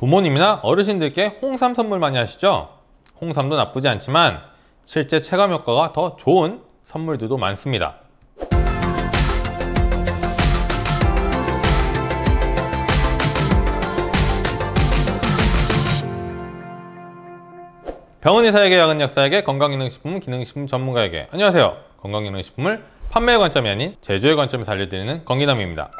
부모님이나 어르신들께 홍삼 선물 많이 하시죠? 홍삼도 나쁘지 않지만 실제 체감 효과가 더 좋은 선물들도 많습니다. 병원의사에게 약은약사에게 건강기능식품 기능식품 전문가에게 안녕하세요 건강기능식품을 판매의 관점이 아닌 제조의 관점에서 알려드리는 건기남입니다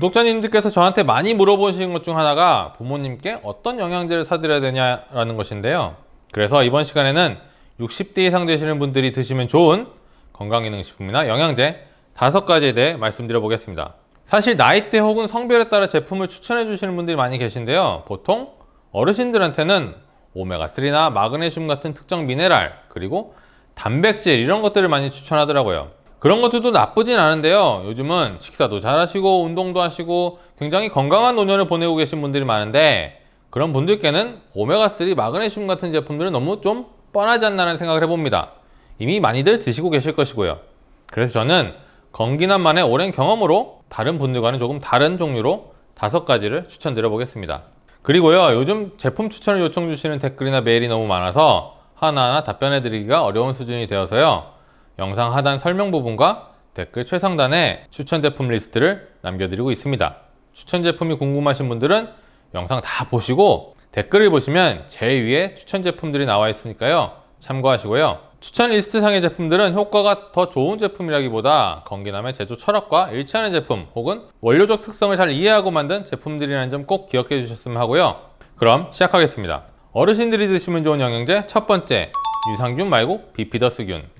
구독자님들께서 저한테 많이 물어보시는 것 중 하나가 부모님께 어떤 영양제를 사드려야 되냐라는 것인데요. 그래서 이번 시간에는 60대 이상 되시는 분들이 드시면 좋은 건강기능식품이나 영양제 5가지에 대해 말씀드려 보겠습니다. 사실 나이대 혹은 성별에 따라 제품을 추천해 주시는 분들이 많이 계신데요. 보통 어르신들한테는 오메가3나 마그네슘 같은 특정 미네랄 그리고 단백질 이런 것들을 많이 추천하더라고요. 그런 것들도 나쁘진 않은데요 요즘은 식사도 잘 하시고 운동도 하시고 굉장히 건강한 노년을 보내고 계신 분들이 많은데 그런 분들께는 오메가3 마그네슘 같은 제품들은 너무 좀 뻔하지 않나라는 생각을 해봅니다 이미 많이들 드시고 계실 것이고요 그래서 저는 건기난만의 오랜 경험으로 다른 분들과는 조금 다른 종류로 다섯 가지를 추천드려 보겠습니다 그리고요 요즘 제품 추천을 요청 주시는 댓글이나 메일이 너무 많아서 하나하나 답변해 드리기가 어려운 수준이 되어서요 영상 하단 설명 부분과 댓글 최상단에 추천 제품 리스트를 남겨드리고 있습니다. 추천 제품이 궁금하신 분들은 영상 다 보시고 댓글을 보시면 제일 위에 추천 제품들이 나와 있으니까요. 참고하시고요. 추천 리스트 상의 제품들은 효과가 더 좋은 제품이라기보다 건기남의 제조 철학과 일치하는 제품 혹은 원료적 특성을 잘 이해하고 만든 제품들이라는 점 꼭 기억해 주셨으면 하고요. 그럼 시작하겠습니다. 어르신들이 드시면 좋은 영양제 첫 번째, 유산균 말고 비피더스균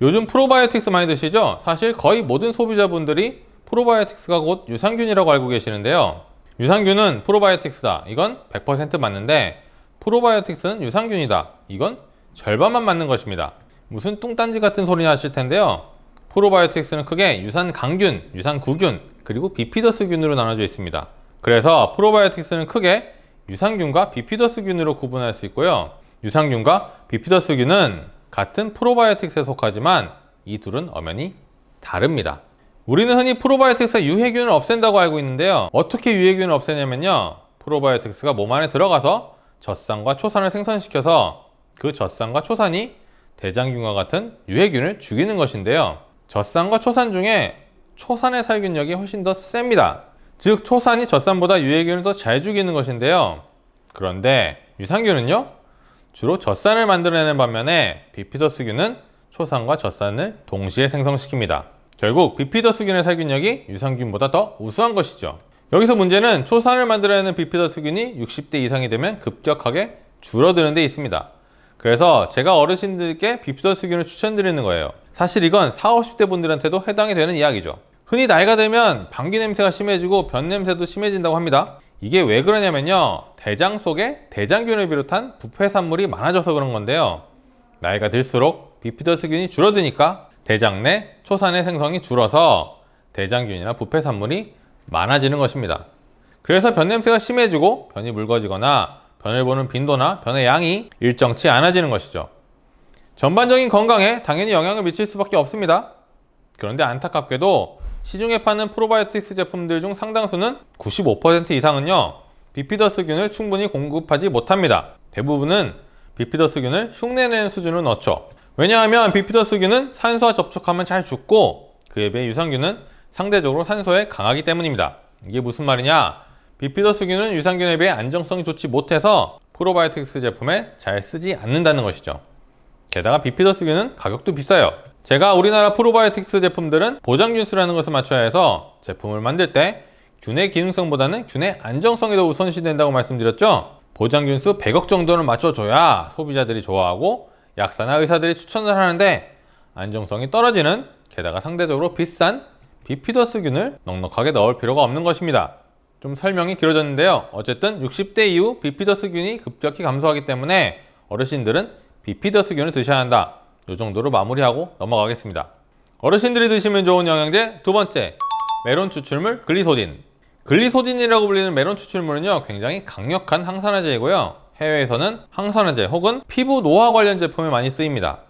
요즘 프로바이오틱스 많이 드시죠? 사실 거의 모든 소비자분들이 프로바이오틱스가 곧 유산균이라고 알고 계시는데요. 유산균은 프로바이오틱스다. 이건 100% 맞는데 프로바이오틱스는 유산균이다. 이건 절반만 맞는 것입니다. 무슨 뚱딴지 같은 소리 냐 하실 텐데요. 프로바이오틱스는 크게 유산강균, 유산구균, 그리고 비피더스균으로 나눠져 있습니다. 그래서 프로바이오틱스는 크게 유산균과 비피더스균으로 구분할 수 있고요. 유산균과 비피더스균은 같은 프로바이오틱스에 속하지만 이 둘은 엄연히 다릅니다. 우리는 흔히 프로바이오틱스가 유해균을 없앤다고 알고 있는데요. 어떻게 유해균을 없애냐면요. 프로바이오틱스가 몸 안에 들어가서 젖산과 초산을 생성시켜서 그 젖산과 초산이 대장균과 같은 유해균을 죽이는 것인데요. 젖산과 초산 중에 초산의 살균력이 훨씬 더 셉니다. 즉 초산이 젖산보다 유해균을 더 잘 죽이는 것인데요. 그런데 유산균은요? 주로 젖산을 만들어내는 반면에 비피더스균은 초산과 젖산을 동시에 생성시킵니다. 결국 비피더스균의 살균력이 유산균보다 더 우수한 것이죠. 여기서 문제는 초산을 만들어내는 비피더스균이 60대 이상이 되면 급격하게 줄어드는 데 있습니다. 그래서 제가 어르신들께 비피더스균을 추천드리는 거예요. 사실 이건 40, 50대 분들한테도 해당이 되는 이야기죠. 흔히 나이가 들면 방귀 냄새가 심해지고 변 냄새도 심해진다고 합니다. 이게 왜 그러냐면요 대장 속에 대장균을 비롯한 부패산물이 많아져서 그런 건데요 나이가 들수록 비피더스균이 줄어드니까 대장 내 초산의 생성이 줄어서 대장균이나 부패산물이 많아지는 것입니다 그래서 변냄새가 심해지고 변이 묽어지거나 변을 보는 빈도나 변의 양이 일정치 않아지는 것이죠 전반적인 건강에 당연히 영향을 미칠 수밖에 없습니다 그런데 안타깝게도 시중에 파는 프로바이오틱스 제품들 중 상당수는 95% 이상은요 비피더스균을 충분히 공급하지 못합니다 대부분은 비피더스균을 흉내내는 수준으로 넣죠 왜냐하면 비피더스균은 산소와 접촉하면 잘 죽고 그에 비해 유산균은 상대적으로 산소에 강하기 때문입니다 이게 무슨 말이냐 비피더스균은 유산균에 비해 안정성이 좋지 못해서 프로바이오틱스 제품에 잘 쓰지 않는다는 것이죠 게다가 비피더스균은 가격도 비싸요 제가 우리나라 프로바이오틱스 제품들은 보장균수라는 것을 맞춰야 해서 제품을 만들 때 균의 기능성보다는 균의 안정성이 더 우선시 된다고 말씀드렸죠 보장균수 100억 정도는 맞춰줘야 소비자들이 좋아하고 약사나 의사들이 추천을 하는데 안정성이 떨어지는 게다가 상대적으로 비싼 비피더스균을 넉넉하게 넣을 필요가 없는 것입니다 좀 설명이 길어졌는데요 어쨌든 60대 이후 비피더스균이 급격히 감소하기 때문에 어르신들은 비피더스균을 드셔야 한다 이 정도로 마무리하고 넘어가겠습니다. 어르신들이 드시면 좋은 영양제 두 번째, 메론 추출물 글리소딘. 글리소딘이라고 불리는 메론 추출물은요, 굉장히 강력한 항산화제이고요. 해외에서는 항산화제 혹은 피부 노화 관련 제품에 많이 쓰입니다.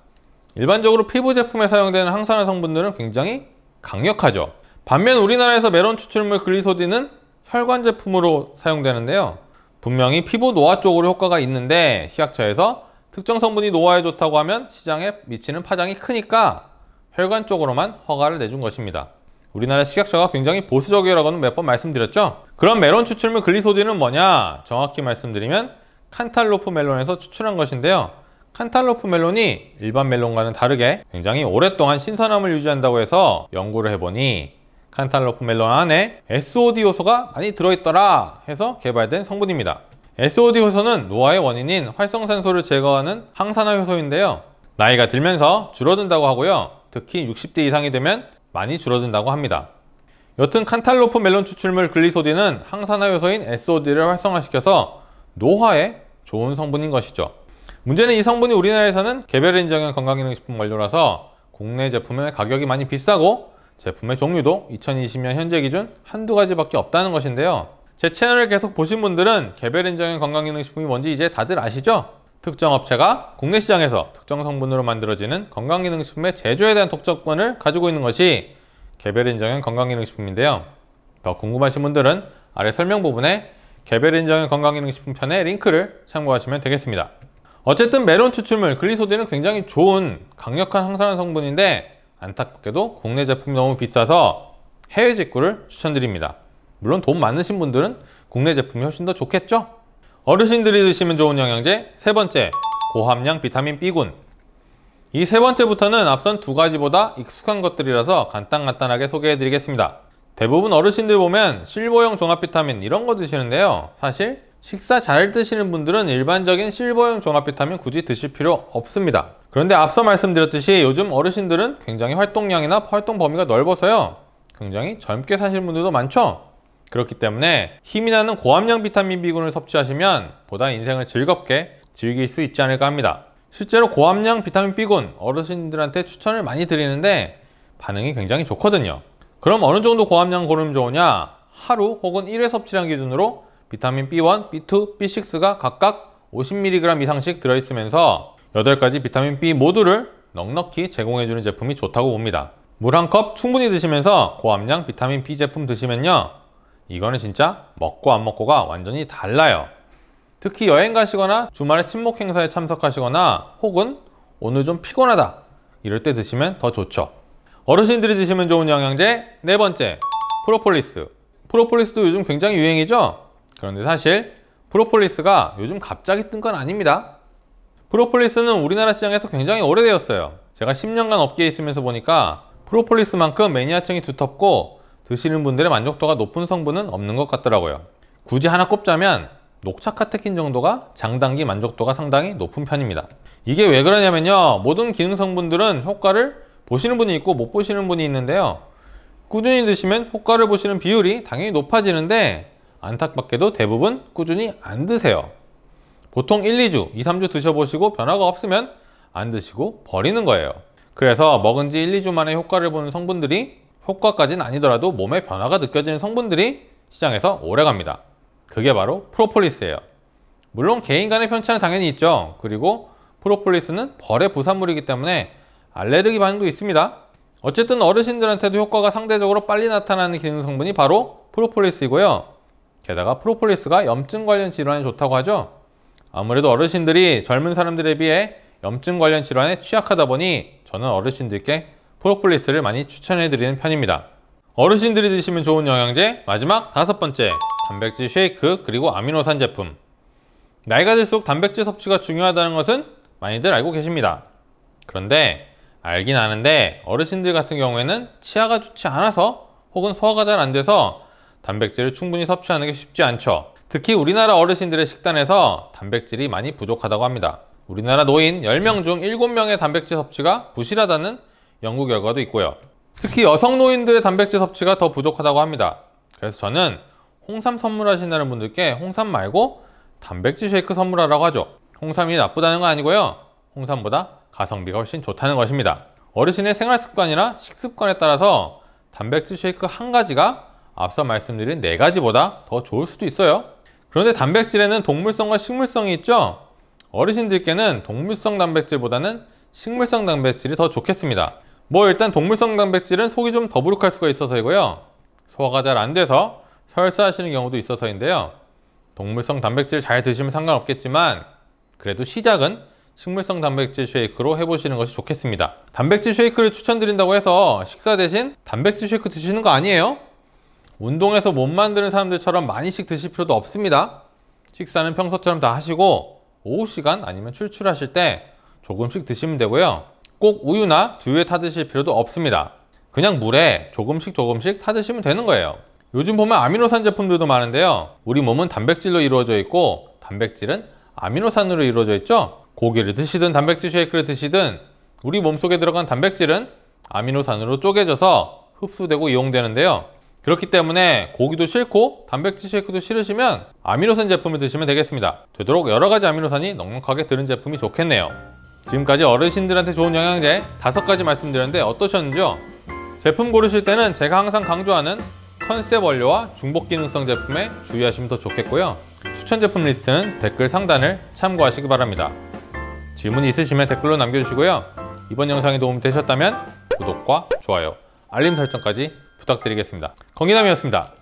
일반적으로 피부 제품에 사용되는 항산화 성분들은 굉장히 강력하죠. 반면 우리나라에서 메론 추출물 글리소딘은 혈관 제품으로 사용되는데요. 분명히 피부 노화 쪽으로 효과가 있는데 시약처에서 특정 성분이 노화에 좋다고 하면 시장에 미치는 파장이 크니까 혈관 쪽으로만 허가를 내준 것입니다. 우리나라 식약처가 굉장히 보수적이라고는 몇 번 말씀드렸죠? 그럼 멜론 추출물 글리소딘은 뭐냐? 정확히 말씀드리면 칸탈로프 멜론에서 추출한 것인데요. 칸탈로프 멜론이 일반 멜론과는 다르게 굉장히 오랫동안 신선함을 유지한다고 해서 연구를 해보니 칸탈로프 멜론 안에 SOD 요소가 많이 들어있더라 해서 개발된 성분입니다. SOD 효소는 노화의 원인인 활성산소를 제거하는 항산화 효소인데요. 나이가 들면서 줄어든다고 하고요. 특히 60대 이상이 되면 많이 줄어든다고 합니다. 여튼 칸탈로프 멜론 추출물 글리소디는 항산화 효소인 SOD를 활성화시켜서 노화에 좋은 성분인 것이죠. 문제는 이 성분이 우리나라에서는 개별 인정형 건강기능식품 원료라서 국내 제품의 가격이 많이 비싸고 제품의 종류도 2020년 현재 기준 한두 가지밖에 없다는 것인데요. 제 채널을 계속 보신 분들은 개별 인정의 건강기능식품이 뭔지 이제 다들 아시죠? 특정 업체가 국내 시장에서 특정 성분으로 만들어지는 건강기능식품의 제조에 대한 독점권을 가지고 있는 것이 개별 인정의 건강기능식품인데요. 더 궁금하신 분들은 아래 설명 부분에 개별 인정의 건강기능식품 편의 링크를 참고하시면 되겠습니다. 어쨌든 메론 추출물 글리소딘은 굉장히 좋은 강력한 항산화 성분인데 안타깝게도 국내 제품이 너무 비싸서 해외 직구를 추천드립니다. 물론 돈 많으신 분들은 국내 제품이 훨씬 더 좋겠죠? 어르신들이 드시면 좋은 영양제 세 번째, 고함량 비타민 B군 이 세 번째부터는 앞선 두 가지보다 익숙한 것들이라서 간단간단하게 소개해드리겠습니다. 대부분 어르신들 보면 실버형 종합비타민 이런 거 드시는데요. 사실 식사 잘 드시는 분들은 일반적인 실버형 종합비타민 굳이 드실 필요 없습니다. 그런데 앞서 말씀드렸듯이 요즘 어르신들은 굉장히 활동량이나 활동 범위가 넓어서요. 굉장히 젊게 사시는 분들도 많죠. 그렇기 때문에 힘이 나는 고함량 비타민 B군을 섭취하시면 보다 인생을 즐겁게 즐길 수 있지 않을까 합니다. 실제로 고함량 비타민 B군 어르신들한테 추천을 많이 드리는데 반응이 굉장히 좋거든요. 그럼 어느 정도 고함량 고르면 좋으냐? 하루 혹은 1회 섭취량 기준으로 비타민 B1, B2, B6가 각각 50mg 이상씩 들어있으면서 8가지 비타민 B 모두를 넉넉히 제공해주는 제품이 좋다고 봅니다. 물 한 컵 충분히 드시면서 고함량 비타민 B 제품 드시면요. 이거는 진짜 먹고 안 먹고가 완전히 달라요. 특히 여행 가시거나 주말에 친목 행사에 참석하시거나 혹은 오늘 좀 피곤하다 이럴 때 드시면 더 좋죠. 어르신들이 드시면 좋은 영양제 네 번째 프로폴리스 프로폴리스도 요즘 굉장히 유행이죠? 그런데 사실 프로폴리스가 요즘 갑자기 뜬 건 아닙니다. 프로폴리스는 우리나라 시장에서 굉장히 오래되었어요. 제가 10년간 업계에 있으면서 보니까 프로폴리스만큼 매니아층이 두텁고 드시는 분들의 만족도가 높은 성분은 없는 것 같더라고요. 굳이 하나 꼽자면 녹차 카테킨 정도가 장단기 만족도가 상당히 높은 편입니다. 이게 왜 그러냐면요. 모든 기능 성분들은 효과를 보시는 분이 있고 못 보시는 분이 있는데요. 꾸준히 드시면 효과를 보시는 비율이 당연히 높아지는데 안타깝게도 대부분 꾸준히 안 드세요. 보통 1, 2주, 2, 3주 드셔보시고 변화가 없으면 안 드시고 버리는 거예요. 그래서 먹은 지 1, 2주 만에 효과를 보는 성분들이 효과까지는 아니더라도 몸에 변화가 느껴지는 성분들이 시장에서 오래갑니다. 그게 바로 프로폴리스예요. 물론 개인 간의 편차는 당연히 있죠. 그리고 프로폴리스는 벌의 부산물이기 때문에 알레르기 반응도 있습니다. 어쨌든 어르신들한테도 효과가 상대적으로 빨리 나타나는 기능 성분이 바로 프로폴리스이고요. 게다가 프로폴리스가 염증 관련 질환에 좋다고 하죠. 아무래도 어르신들이 젊은 사람들에 비해 염증 관련 질환에 취약하다 보니 저는 어르신들께 프로폴리스를 많이 추천해드리는 편입니다. 어르신들이 드시면 좋은 영양제 마지막 다섯 번째 단백질 쉐이크 그리고 아미노산 제품 나이가 들수록 단백질 섭취가 중요하다는 것은 많이들 알고 계십니다. 그런데 알긴 아는데 어르신들 같은 경우에는 치아가 좋지 않아서 혹은 소화가 잘 안 돼서 단백질을 충분히 섭취하는 게 쉽지 않죠. 특히 우리나라 어르신들의 식단에서 단백질이 많이 부족하다고 합니다. 우리나라 노인 10명 중 7명의 단백질 섭취가 부실하다는 연구 결과도 있고요. 특히 여성 노인들의 단백질 섭취가 더 부족하다고 합니다. 그래서 저는 홍삼 선물하신다는 분들께 홍삼 말고 단백질 쉐이크 선물하라고 하죠. 홍삼이 나쁘다는 건 아니고요. 홍삼보다 가성비가 훨씬 좋다는 것입니다. 어르신의 생활 습관이나 식습관에 따라서 단백질 쉐이크 한 가지가 앞서 말씀드린 네 가지보다 더 좋을 수도 있어요. 그런데 단백질에는 동물성과 식물성이 있죠. 어르신들께는 동물성 단백질보다는 식물성 단백질이 더 좋겠습니다. 뭐 일단 동물성 단백질은 속이 좀 더부룩할 수가 있어서이고요. 소화가 잘 안 돼서 설사하시는 경우도 있어서인데요. 동물성 단백질 잘 드시면 상관없겠지만 그래도 시작은 식물성 단백질 쉐이크로 해보시는 것이 좋겠습니다. 단백질 쉐이크를 추천드린다고 해서 식사 대신 단백질 쉐이크 드시는 거 아니에요? 운동해서 못 만드는 사람들처럼 많이씩 드실 필요도 없습니다. 식사는 평소처럼 다 하시고 오후 시간 아니면 출출하실 때 조금씩 드시면 되고요. 꼭 우유나 두유에 타드실 필요도 없습니다. 그냥 물에 조금씩 조금씩 타드시면 되는 거예요. 요즘 보면 아미노산 제품들도 많은데요. 우리 몸은 단백질로 이루어져 있고 단백질은 아미노산으로 이루어져 있죠. 고기를 드시든 단백질 쉐이크를 드시든 우리 몸속에 들어간 단백질은 아미노산으로 쪼개져서 흡수되고 이용되는데요. 그렇기 때문에 고기도 싫고 단백질 쉐이크도 싫으시면 아미노산 제품을 드시면 되겠습니다. 되도록 여러 가지 아미노산이 넉넉하게 드는 제품이 좋겠네요. 지금까지 어르신들한테 좋은 영양제 다섯 가지 말씀드렸는데 어떠셨는지요? 제품 고르실 때는 제가 항상 강조하는 컨셉 원료와 중복 기능성 제품에 주의하시면 더 좋겠고요. 추천 제품 리스트는 댓글 상단을 참고하시기 바랍니다. 질문이 있으시면 댓글로 남겨주시고요. 이번 영상이 도움이 되셨다면 구독과 좋아요, 알림 설정까지 부탁드리겠습니다. 건기남이었습니다.